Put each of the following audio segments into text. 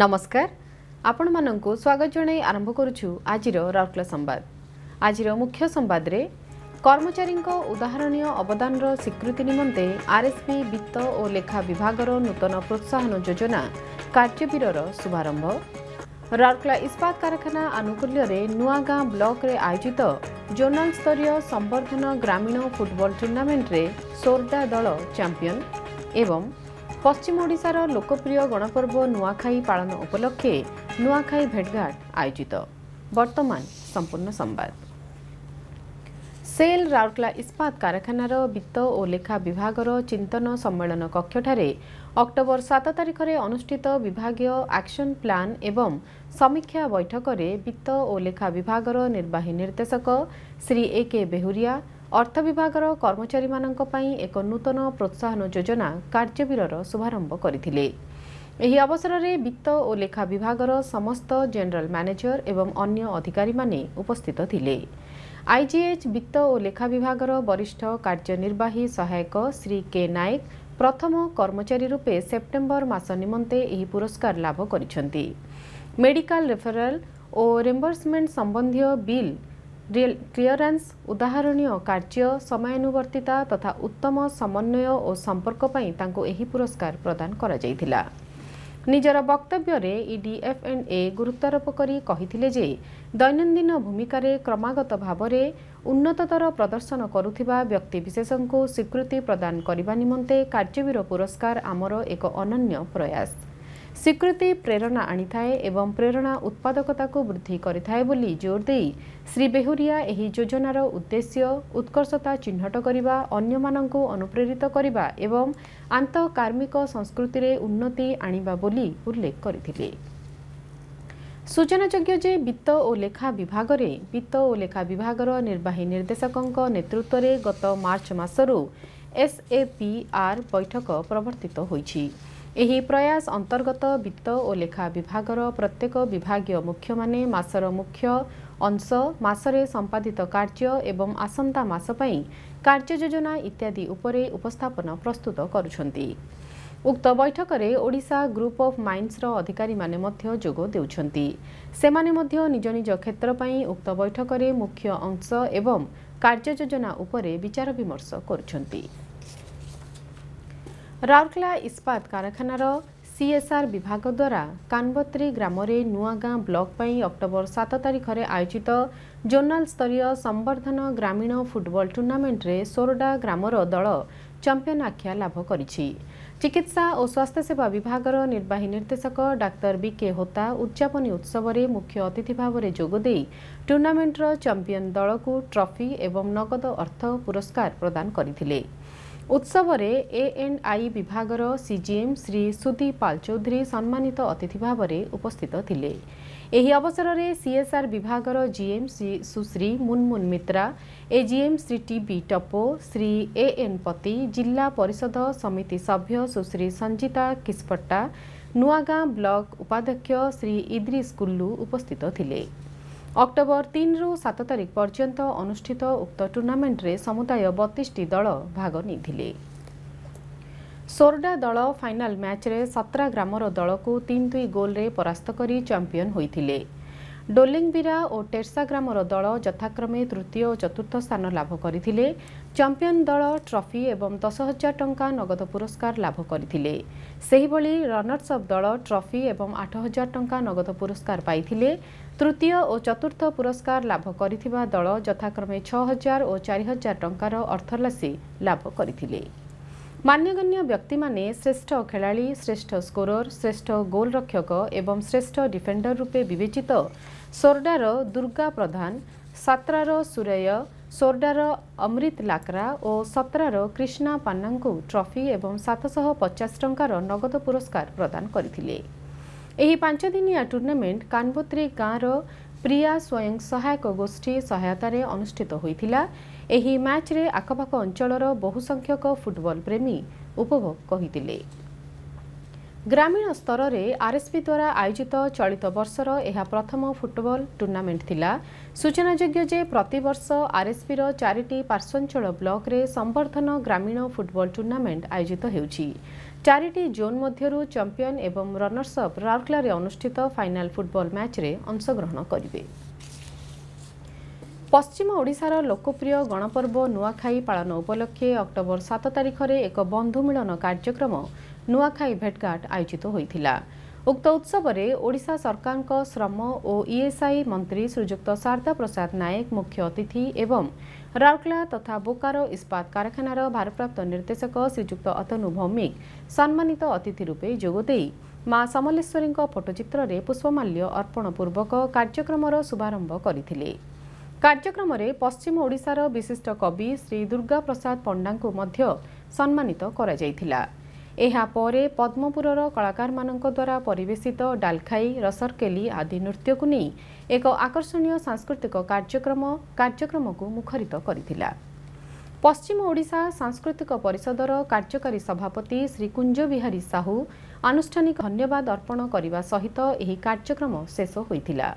ନମସ୍କାର ଆପଣମାନଙ୍କୁ ସ୍ୱାଗତ ଜଣାଇ ଆରମ୍ଭ କରୁଛୁ ଆଜିର ରାଉରକେଲା ସମ୍ବାଦ ଆଜିର ମୁଖ୍ୟ ସମ୍ବାଦରେ କର୍ମଚାରୀଙ୍କ ଉଦାହରଣୀୟ ଅବଦାନର ସ୍ୱୀକୃତି ନିମନ୍ତେ ଆର୍ଏସ୍ପି ବିତ୍ତ ଓ ଲେଖା ବିଭାଗର ନୂତନ ପ୍ରୋତ୍ସାହନ ଯୋଜନା କାର୍ଯ୍ୟବୀରର ଶୁଭାରମ୍ଭ ରାଉରକେଲା ଇସ୍ପାତ କାରଖାନା ଆନୁକୂଲ୍ୟରେ ନୂଆଗାଁ ବ୍ଲକରେ ଆୟୋଜିତ ଜୋନାଲ ସ୍ତରୀୟ ସମ୍ବର୍ଦ୍ଧନ ଗ୍ରାମୀଣ ଫୁଟବଲ ଟୁର୍ଣ୍ଣାମେଣ୍ଟରେ ସୋର୍ଡା ଦଳ ଚାମ୍ପିୟନ ଏବଂ ପଶ୍ଚିମ ଓଡ଼ିଶାର ଲୋକପ୍ରିୟ ଗଣପର୍ବ ନୂଆଖାଇ ପାଳନ ଉପଲକ୍ଷେ ନୂଆଖାଇ ଭେଟଘାଟ ଆୟୋଜିତ ବର୍ତ୍ତମାନ ସମ୍ପୂର୍ଣ୍ଣ ସମ୍ବାଦ ସେଲ୍ ରାଉରକେଲା ଇସ୍ପାତ କାରଖାନାର ବିତ୍ତ ଓ ଲେଖା ବିଭାଗର ଚିନ୍ତନ ସମ୍ମେଳନ କକ୍ଷଠାରେ ଅକ୍ଟୋବର ସାତ ତାରିଖରେ ଅନୁଷ୍ଠିତ ବିଭାଗୀୟ ଆକ୍ସନ୍ ପ୍ଲାନ୍ ଏବଂ ସମୀକ୍ଷା ବୈଠକରେ ବିତ୍ତ ଓ ଲେଖା ବିଭାଗର ନିର୍ବାହୀ ନିର୍ଦ୍ଦେଶକ ଶ୍ରୀ ଏ କେ ବେହୁରିଆ ଅର୍ଥ ବିଭାଗର କର୍ମଚାରୀମାନଙ୍କ ପାଇଁ ଏକ ନୂତନ ପ୍ରୋତ୍ସାହନ ଯୋଜନା କାର୍ଯ୍ୟବିରର ଶୁଭାରମ୍ଭ କରିଥିଲେ ଏହି ଅବସରରେ ବିତ୍ତ ଓ ଲେଖା ବିଭାଗର ସମସ୍ତ ଜେନେରାଲ ମ୍ୟାନେଜର ଏବଂ ଅନ୍ୟ ଅଧିକାରୀମାନେ ଉପସ୍ଥିତ ଥିଲେ ଆଇଜିଏଚ୍ ବିତ୍ତ ଓ ଲେଖା ବିଭାଗର ବରିଷ୍ଠ କାର୍ଯ୍ୟନିର୍ବାହୀ ସହାୟକ ଶ୍ରୀ କେ ନାୟକ ପ୍ରଥମ କର୍ମଚାରୀ ରୂପେ ସେପ୍ଟେମ୍ବର ମାସ ନିମନ୍ତେ ଏହି ପୁରସ୍କାର ଲାଭ କରିଛନ୍ତି ମେଡିକାଲ ରେଫରାଲ ଓ ରେମ୍ବର୍ସମେଣ୍ଟ ସମ୍ବନ୍ଧୀୟ ବିଲ୍ କ୍ଲିୟରାନ୍ସ ଉଦାହରଣୀୟ କାର୍ଯ୍ୟ ସମୟାନୁବର୍ତ୍ତିତା ତଥା ଉତ୍ତମ ସମନ୍ୱୟ ଓ ସମ୍ପର୍କ ପାଇଁ ତାଙ୍କୁ ଏହି ପୁରସ୍କାର ପ୍ରଦାନ କରାଯାଇଥିଲା ନିଜର ବକ୍ତବ୍ୟରେ ଇଡି ଏଫ୍ଏଣ୍ଡଏ ଗୁରୁତ୍ୱାରୋପ କରି କହିଥିଲେ ଯେ ଦୈନନ୍ଦିନ ଭୂମିକାରେ କ୍ରମାଗତ ଭାବରେ ଉନ୍ନତତର ପ୍ରଦର୍ଶନ କରୁଥିବା ବ୍ୟକ୍ତିବିଶେଷଙ୍କୁ ସ୍ୱୀକୃତି ପ୍ରଦାନ କରିବା ନିମନ୍ତେ କାର୍ଯ୍ୟବୀର ପୁରସ୍କାର ଆମର ଏକ ଅନନ୍ୟ ପ୍ରୟାସ ସ୍ୱୀକୃତି ପ୍ରେରଣା ଆଣିଥାଏ ଏବଂ ପ୍ରେରଣା ଉତ୍ପାଦକତାକୁ ବୃଦ୍ଧି କରିଥାଏ ବୋଲି ଜୋର ଦେଇ ଶ୍ରୀ ବେହୁରିଆ ଏହି ଯୋଜନାର ଉଦ୍ଦେଶ୍ୟ ଉତ୍କର୍ଷତା ଚିହ୍ନଟ କରିବା ଅନ୍ୟମାନଙ୍କୁ ଅନୁପ୍ରେରିତ କରିବା ଏବଂ ଆନ୍ତଃ କାର୍ମିକ ସଂସ୍କୃତିରେ ଉନ୍ନତି ଆଣିବା ବୋଲି ଉଲ୍ଲେଖ କରିଥିଲେ ସୂଚନାଯୋଗ୍ୟ ଯେ ବିତ୍ତ ଓ ଲେଖା ବିଭାଗରେ ବିତ୍ତ ଓ ଲେଖା ବିଭାଗର ନିର୍ବାହୀ ନିର୍ଦ୍ଦେଶକଙ୍କ ନେତୃତ୍ୱରେ ଗତ ମାର୍ଚ୍ଚ ମାସରୁ ଏସ୍ଏପିଆର୍ ବୈଠକ ପ୍ରବର୍ତ୍ତିତ ହୋଇଛି ଏହି ପ୍ରୟାସ ଅନ୍ତର୍ଗତ ବିତ୍ତ ଓ ଲେଖା ବିଭାଗର ପ୍ରତ୍ୟେକ ବିଭାଗୀୟ ମୁଖ୍ୟମାନେ ମାସର ମୁଖ୍ୟ ଅଂଶ ମାସରେ ସମ୍ପାଦିତ କାର୍ଯ୍ୟ ଏବଂ ଆସନ୍ତା ମାସ ପାଇଁ କାର୍ଯ୍ୟ ଯୋଜନା ଇତ୍ୟାଦି ଉପରେ ଉପସ୍ଥାପନ ପ୍ରସ୍ତୁତ କରୁଛନ୍ତି ଉକ୍ତ ବୈଠକରେ ଓଡ଼ିଶା ଗ୍ରୁପ୍ ଅଫ୍ ମାଇନ୍ସର ଅଧିକାରୀମାନେ ମଧ୍ୟ ଯୋଗ ଦେଉଛନ୍ତି ସେମାନେ ମଧ୍ୟ ନିଜ ନିଜ କ୍ଷେତ୍ର ପାଇଁ ଉକ୍ତ ବୈଠକରେ ମୁଖ୍ୟ ଅଂଶ ଏବଂ କାର୍ଯ୍ୟ ଯୋଜନା ଉପରେ ବିଚାର ବିମର୍ଶ କରୁଛନ୍ତି ରାଉରକେଲା ଇସ୍ପାତ କାରଖାନାର ସିଏସ୍ଆର୍ ବିଭାଗ ଦ୍ୱାରା କାନବତ୍ରୀ ଗ୍ରାମରେ ନୂଆଗାଁ ବ୍ଲକ ପାଇଁ ଅକ୍ଟୋବର ସାତ ତାରିଖରେ ଆୟୋଜିତ ଜୋନାଲ ସ୍ତରୀୟ ସମ୍ବର୍ଦ୍ଧନ ଗ୍ରାମୀଣ ଫୁଟବଲ ଟୁର୍ଣ୍ଣାମେଣ୍ଟରେ ସୋରଡ଼ା ଗ୍ରାମର ଦଳ ଚାମ୍ପିୟନ ଆଖ୍ୟା ଲାଭ କରିଛି ଚିକିତ୍ସା ଓ ସ୍ୱାସ୍ଥ୍ୟସେବା ବିଭାଗର ନିର୍ବାହୀ ନିର୍ଦ୍ଦେଶକ ଡାକ୍ତର ବିକେ ହୋତା ଉଦ୍ଯାପନୀ ଉତ୍ସବରେ ମୁଖ୍ୟ ଅତିଥି ଭାବରେ ଯୋଗଦେଇ ଟୁର୍ଣ୍ଣାମେଣ୍ଟର ଚାମ୍ପିୟନ ଦଳକୁ ଟ୍ରଫି ଏବଂ ନଗଦ ଅର୍ଥ ପୁରସ୍କାର ପ୍ରଦାନ କରିଥିଲେ ଉତ୍ସବରେ ଏଏନ୍ ଆଇ ବିଭାଗର ସିଜିଏମ୍ ଶ୍ରୀ ସୁଦୀପ ପାଲ ଚୌଧୁରୀ ସମ୍ମାନିତ ଅତିଥି ଭାବରେ ଉପସ୍ଥିତ ଥିଲେ ଏହି ଅବସରରେ ସିଏସ୍ଆର୍ ବିଭାଗର GM Shri Sushri Munmun Mitra AGM Shri T B Toppo Shri A N Pati ଜିଲ୍ଲା ପରିଷଦ ସମିତି ସଭ୍ୟ ସୁଶ୍ରୀ ସଞ୍ଜିତା କିସ୍ପଟା ନୂଆଗାଁ ବ୍ଲକ ଉପାଧ୍ୟକ୍ଷ ଶ୍ରୀ ଇଦ୍ରିସ୍ କୁଲ୍ଲୁ ଉପସ୍ଥିତ ଥିଲେ ଅକ୍ଟୋବର ତିନିରୁ ସାତ ତାରିଖ ପର୍ଯ୍ୟନ୍ତ ଅନୁଷ୍ଠିତ ଉକ୍ତ ଟୁର୍ଣ୍ଣାମେଣ୍ଟରେ ସମୁଦାୟ ବତିଶଟି ଦଳ ଭାଗ ନେଇଥିଲେ ସୋରଡ଼ା ଦଳ ଫାଇନାଲ ମ୍ୟାଚ୍ରେ ସତ୍ରା ଗ୍ରାମର ଦଳକୁ ତିନି ଦୁଇ ଗୋଲ୍ରେ ପରାସ୍ତ କରି ଚାମ୍ପିୟନ୍ ହୋଇଥିଲେ ଡୋଲିଙ୍ଗବିରା ଓ ଟେର୍ସା ଗ୍ରାମର ଦଳ ଯଥାକ୍ରମେ ତୃତୀୟ ଓ ଚତୁର୍ଥ ସ୍ଥାନ ଲାଭ କରିଥିଲେ ଚମ୍ପିୟନ୍ ଦଳ ଟ୍ରଫି ଏବଂ ଦଶ ହଜାର ଟଙ୍କା ନଗଦ ପୁରସ୍କାର ଲାଭ କରିଥିଲେ ସେହିଭଳି ରନର୍ସ ଅଫ୍ ଦଳ ଟ୍ରଫି ଏବଂ ଆଠ ହଜାର ଟଙ୍କା ନଗଦ ପୁରସ୍କାର ପାଇଥିଲେ ତୃତୀୟ ଓ ଚତୁର୍ଥ ପୁରସ୍କାର ଲାଭ କରିଥିବା ଦଳ ଯଥାକ୍ରମେ ଛଅ ହଜାର ଓ ଚାରି ହଜାର ଟଙ୍କାର ଅର୍ଥରାଶି ଲାଭ କରିଥିଲେ ମାନ୍ୟଗଣ୍ୟ ବ୍ୟକ୍ତିମାନେ ଶ୍ରେଷ୍ଠ ଖେଳାଳି ଶ୍ରେଷ୍ଠ ସ୍କୋରର ଶ୍ରେଷ୍ଠ ଗୋଲ୍ରକ୍ଷକ ଏବଂ ଶ୍ରେଷ୍ଠ ଡିଫେଣ୍ଡର ରୂପେ ବିବେଚିତ ସୋରଡ଼ାର ଦୁର୍ଗା ପ୍ରଧାନ ସାତ୍ରାର ସୁରେୟ ସୋର୍ଡ଼ାର ଅମ୍ରିତ ଲାକ୍ରା ଓ ସତ୍ରାର କ୍ରିଷ୍ଣା ପାନ୍ନାଙ୍କୁ ଟ୍ରଫି ଏବଂ ସାତଶହ ପଚାଶ ଟଙ୍କାର ନଗଦ ପୁରସ୍କାର ପ୍ରଦାନ କରିଥିଲେ ଏହି ପାଞ୍ଚଦିନିଆ ଟୁର୍ଣ୍ଣାମେଣ୍ଟ କାନବୋତ୍ରୀ ଗାଁର ପ୍ରିୟା ସ୍ୱୟଂ ସହାୟକ ଗୋଷ୍ଠୀ ସହାୟତାରେ ଅନୁଷ୍ଠିତ ହୋଇଥିଲା ଏହି ମ୍ୟାଚ୍ରେ ଆଖପାଖ ଅଞ୍ଚଳର ବହୁ ସଂଖ୍ୟକ ଫୁଟବଲ୍ ପ୍ରେମୀ ଉପଭୋଗ କହିଥିଲେ ଗ୍ରାମୀଣ ସ୍ତରରେ ଆର୍ଏସ୍ପି ଦ୍ୱାରା ଆୟୋଜିତ ଚଳିତ ବର୍ଷର ଏହା ପ୍ରଥମ ଫୁଟବଲ ଟୁର୍ଣ୍ଣାମେଣ୍ଟ ଥିଲା ସୂଚନାଯୋଗ୍ୟ ଯେ ପ୍ରତିବର୍ଷ ଆର୍ଏସ୍ପିର ଚାରିଟି ପାର୍ଶ୍ୱାଞ୍ଚଳ ବ୍ଲକରେ ସମ୍ବର୍ଦ୍ଧନ ଗ୍ରାମୀଣ ଫୁଟବଲ ଟୁର୍ଣ୍ଣାମେଣ୍ଟ ଆୟୋଜିତ ହେଉଛି ଚାରିଟି ଜୋନ୍ ମଧ୍ୟରୁ ଚମ୍ପିୟନ୍ ଏବଂ ରନର୍ସ ଅପ୍ ରାଉରକେଲାରେ ଅନୁଷ୍ଠିତ ଫାଇନାଲ୍ ଫୁଟବଲ ମ୍ୟାଚ୍ରେ ଅଂଶଗ୍ରହଣ କରିବେ ପଶ୍ଚିମ ଓଡ଼ିଶାର ଲୋକପ୍ରିୟ ଗଣପର୍ବ ନୂଆଖାଇ ପାଳନ ଉପଲକ୍ଷେ ଅକ୍ଟୋବର ସାତ ତାରିଖରେ ଏକ ବନ୍ଧୁ ମିଳନ କାର୍ଯ୍ୟକ୍ରମ ନୂଆଖାଇ ଭେଟ୍ଘାଟ ଆୟୋଜିତ ହୋଇଥିଲା ଉକ୍ତ ଉତ୍ସବରେ ଓଡ଼ିଶା ସରକାରଙ୍କ ଶ୍ରମ ଓ ଇଏସ୍ଆଇ ମନ୍ତ୍ରୀ ଶ୍ରୀଯୁକ୍ତ ଶାରଦା ପ୍ରସାଦ ନାୟକ ମୁଖ୍ୟ ଅତିଥି ଏବଂ ରାଉରକେଲା ତଥା ବୋକାରୋ ଇସ୍ପାତ କାରଖାନାର ଭାରପ୍ରାପ୍ତ ନିର୍ଦ୍ଦେଶକ ଶ୍ରୀଯୁକ୍ତ ଅତନୁ ଭୌମିକ ସମ୍ମାନିତ ଅତିଥି ରୂପେ ଯୋଗଦେଇ ମା ସମଲେଶ୍ୱରୀଙ୍କ ଫଟୋଚିତ୍ରରେ ପୁଷ୍ପମାଲ୍ୟ ଅର୍ପଣ ପୂର୍ବକ କାର୍ଯ୍ୟକ୍ରମର ଶୁଭାରମ୍ଭ କରିଥିଲେ କାର୍ଯ୍ୟକ୍ରମରେ ପଶ୍ଚିମ ଓଡ଼ିଶାର ବିଶିଷ୍ଟ କବି ଶ୍ରୀ ଦୁର୍ଗା ପ୍ରସାଦ ପଣ୍ଡାଙ୍କୁ ମଧ୍ୟ ସମ୍ମାନିତ କରାଯାଇଥିଲା ଏହାପରେ ପଦ୍ମପୁରର କଳାକାରମାନଙ୍କ ଦ୍ୱାରା ପରିବେଷିତ ଡାଲଖାଇ ରସରକେଲି ଆଦି ନୃତ୍ୟକୁ ନେଇ ଏକ ଆକର୍ଷଣୀୟ ସାଂସ୍କୃତିକ କାର୍ଯ୍ୟକ୍ରମ କାର୍ଯ୍ୟକ୍ରମକୁ ମୁଖରିତ କରିଥିଲା ପଶ୍ଚିମ ଓଡ଼ିଶା ସାଂସ୍କୃତିକ ପରିଷଦର କାର୍ଯ୍ୟକାରୀ ସଭାପତି ଶ୍ରୀ କୁଞ୍ଜବିହାରୀ ସାହୁ ଆନୁଷ୍ଠାନିକ ଧନ୍ୟବାଦ ଅର୍ପଣ କରିବା ସହିତ ଏହି କାର୍ଯ୍ୟକ୍ରମ ଶେଷ ହୋଇଥିଲା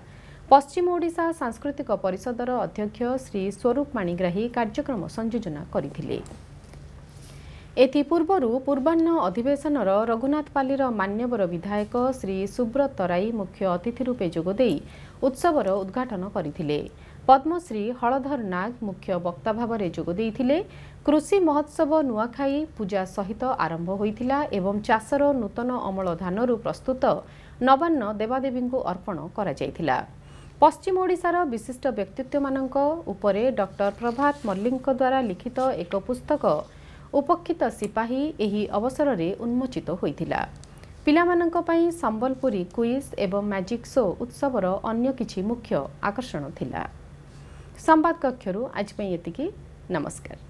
ପଶ୍ଚିମ ଓଡ଼ିଶା ସାଂସ୍କୃତିକ ପରିଷଦର ଅଧ୍ୟକ୍ଷ ଶ୍ରୀ ସ୍ୱରୂପ ମାଣିଗ୍ରାହୀ କାର୍ଯ୍ୟକ୍ରମ ସଂଯୋଜନା କରିଥିଲେ ଏଥିପୂର୍ବରୁ ପୂର୍ବାହ୍ନ ଅଧିବେଶନର ରଘୁନାଥ ପାଲିର ମାନ୍ୟବର ବିଧାୟକ ଶ୍ରୀ ସୁବ୍ରତ ରାଇ ମୁଖ୍ୟ ଅତିଥି ରୂପେ ଯୋଗଦେଇ ଉତ୍ସବର ଉଦ୍ଘାଟନ କରିଥିଲେ ପଦ୍ମଶ୍ରୀ ହଳଧର ନାଗ ମୁଖ୍ୟ ବକ୍ତା ଭାବରେ ଯୋଗ ଦେଇଥିଲେ କୃଷି ମହୋତ୍ସବ ନୂଆଖାଇ ପୂଜା ସହିତ ଆରମ୍ଭ ହୋଇଥିଲା ଏବଂ ଚାଷର ନୂତନ ଅମଳ ଧାନରୁ ପ୍ରସ୍ତୁତ ନବାନ୍ନ ଦେବାଦେବୀଙ୍କୁ ଅର୍ପଣ କରାଯାଇଥିଲା ପଶ୍ଚିମ ଓଡ଼ିଶାର ବିଶିଷ୍ଟ ବ୍ୟକ୍ତିତ୍ୱମାନଙ୍କ ଉପରେ ଡକ୍ଟର ପ୍ରଭାତ ମଲ୍ଲିକଙ୍କ ଦ୍ୱାରା ଲିଖିତ ଏକ ପୁସ୍ତକ ଉପକ୍ଷିତ ସିପାହୀ ଏହି ଅବସରରେ ଉନ୍ମୋଚିତ ହୋଇଥିଲା ପିଲାମାନଙ୍କ ପାଇଁ ସମ୍ବଲପୁରୀ କୁଇଜ୍ ଏବଂ ମ୍ୟାଜିକ୍ ଶୋ ଉତ୍ସବର ଅନ୍ୟ କିଛି ମୁଖ୍ୟ ଆକର୍ଷଣ ଥିଲା ସମ୍ବାଦ କକ୍ଷରୁ ଆଜି ପାଇଁ ଏତିକି ନମସ୍କାର